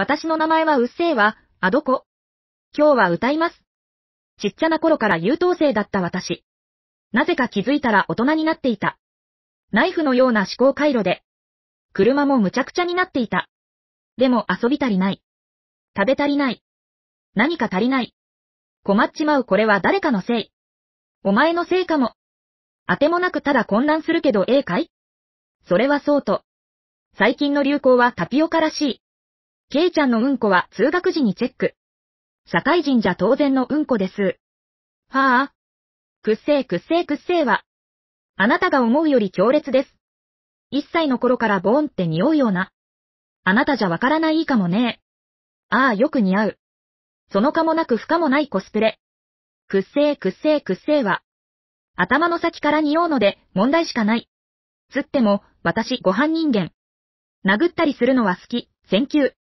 私の名前はうっせぇわ、あどこ。今日は歌います。ちっちゃな頃から優等生だった私。なぜか気づいたら大人になっていた。ナイフのような思考回路で。車もむちゃくちゃになっていた。でも遊び足りない。食べ足りない。何か足りない。困っちまうこれは誰かのせい。お前のせいかも。当てもなくただ混乱するけどええかいそれはそうと。最近の流行はタピオカらしい。ケイちゃんのうんこは通学時にチェック。社会人じゃ当然のうんこです。はあ。くっせえくっせえくっせえは。あなたが思うより強烈です。一歳の頃からボーンって匂うような。あなたじゃわからないかもねああ、よく似合う。そのかもなく不可もないコスプレ。くっせえくっせえくっせえは。頭の先から匂うので問題しかない。つっても、私ご飯人間。殴ったりするのは好き、センキュー。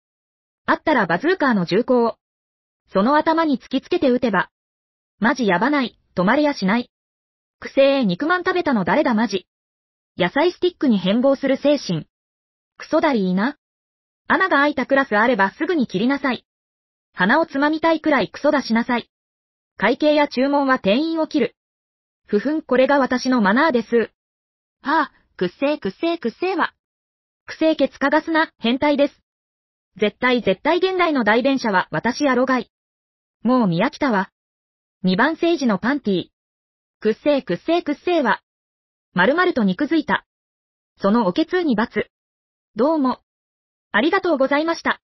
あったらバズーカーの銃口を。その頭に突きつけて撃てば。マジやばない、止まれやしない。くせえ肉まん食べたの誰だマジ。野菜スティックに変貌する精神。クソだりいな。穴が開いたクラスあればすぐに切りなさい。鼻をつまみたいくらいクソだしなさい。会計や注文は店員を切る。ふふんこれが私のマナーです。はあ、くっせえくっせえくっせえは。くせえケツかがすな、変態です。絶対絶対現代の代弁者は私やロガイ。もう見飽きたわ。二番政治のパンティー。くっせーくっせーくっせーは。まるまると肉づいた。そのおけつに罰。どうも。ありがとうございました。